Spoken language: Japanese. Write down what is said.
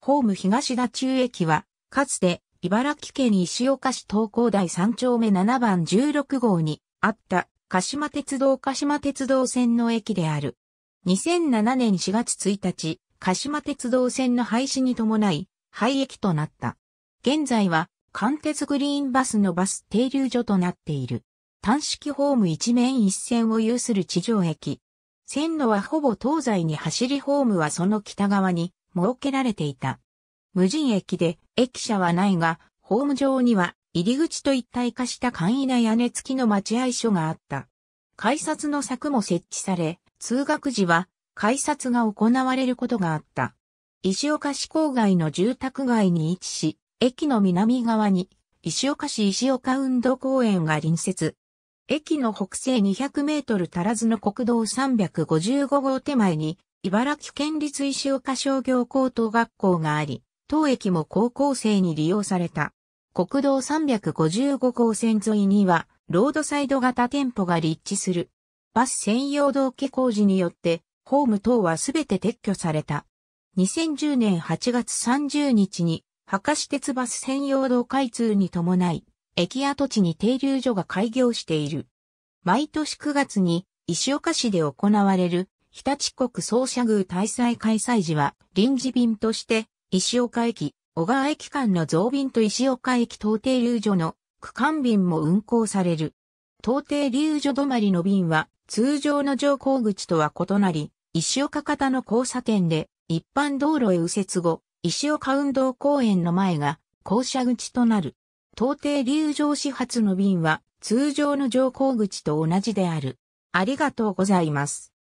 ホーム東田中駅は、かつて、茨城県石岡市東高台3丁目7番16号にあった鹿島鉄道鹿島鉄道線の駅である。2007年4月1日、鹿島鉄道線の廃止に伴い、廃駅となった。現在は、関鉄グリーンバスのバス停留所となっている。単式ホーム一面一線を有する地上駅。線路はほぼ東西に走りホームはその北側に設けられていた。無人駅で駅舎はないが、ホーム上には入り口と一体化した簡易な屋根付きの待合所があった。改札の柵も設置され、通学時は改札が行われることがあった。石岡市郊外の住宅街に位置し、駅の南側に石岡市石岡運動公園が隣接。駅の北西200メートル足らずの国道355号手前に茨城県立石岡商業高等学校があり、当駅も高校生に利用された。国道355号線沿いには、ロードサイド型店舗が立地する。バス専用道化工事によって、ホーム等はすべて撤去された。2010年8月30日に、博士鉄バス専用道開通に伴い、駅跡地に停留所が開業している。毎年9月に、石岡市で行われる日立国総社宮大祭開催時は、臨時便として、石岡駅、小川駅間の増便と石岡駅東帝流所の区間便も運行される。東帝流所止まりの便は、通常の乗降口とは異なり、石岡方の交差点で、一般道路へ右折後、石岡運動公園の前が、降車口となる。東帝流所始発の便は、通常の乗降口と同じである。ありがとうございます。